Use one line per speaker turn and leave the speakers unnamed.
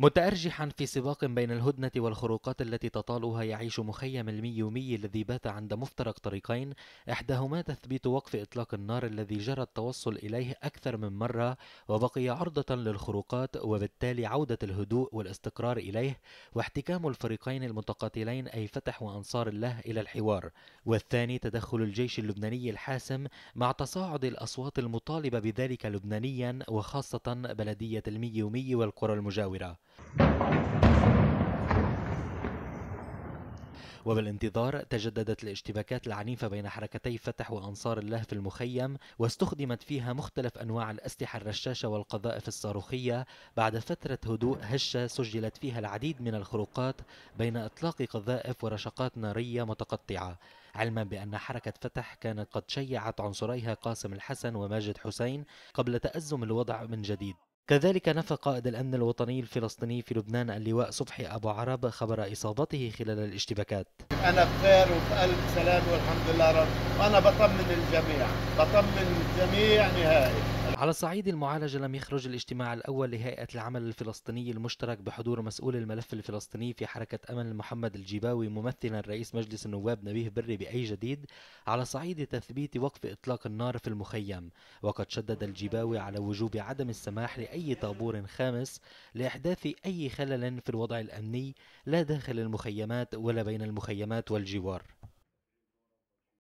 متأرجحا في سباق بين الهدنة والخروقات التي تطالها يعيش مخيم الميومي الذي بات عند مفترق طريقين إحداهما تثبيت وقف إطلاق النار الذي جرى التوصل إليه أكثر من مرة وبقي عرضة للخروقات وبالتالي عودة الهدوء والاستقرار إليه واحتكام الفريقين المتقاتلين أي فتح وأنصار الله إلى الحوار والثاني تدخل الجيش اللبناني الحاسم مع تصاعد الأصوات المطالبة بذلك لبنانيا وخاصة بلدية الميومي والقرى المجاورة وبالانتظار تجددت الاشتباكات العنيفة بين حركتي فتح وأنصار الله في المخيم واستخدمت فيها مختلف أنواع الأسلحة الرشاشة والقذائف الصاروخية بعد فترة هدوء هشة سجلت فيها العديد من الخروقات بين إطلاق قذائف ورشقات نارية متقطعة علما بأن حركة فتح كانت قد شيعت عنصريها قاسم الحسن وماجد حسين قبل تأزم الوضع من جديد كذلك نفى قائد الأمن الوطني الفلسطيني في لبنان اللواء صبحي أبو عرب خبر إصابته خلال الاشتباكات
أنا بخير وبألف سلام والحمد لله رب وأنا بطمن الجميع بطمن
الجميع نهائي على صعيد المعالجة لم يخرج الاجتماع الأول لهيئة العمل الفلسطيني المشترك بحضور مسؤول الملف الفلسطيني في حركة أمل محمد الجيباوي ممثلا رئيس مجلس النواب نبيه بري بأي جديد على صعيد تثبيت وقف إطلاق النار في المخيم وقد شدد الجيباوي على وجوب عدم السماح لأي طابور خامس لإحداث أي خلل في الوضع الأمني لا داخل المخيمات ولا بين المخيمات والجوار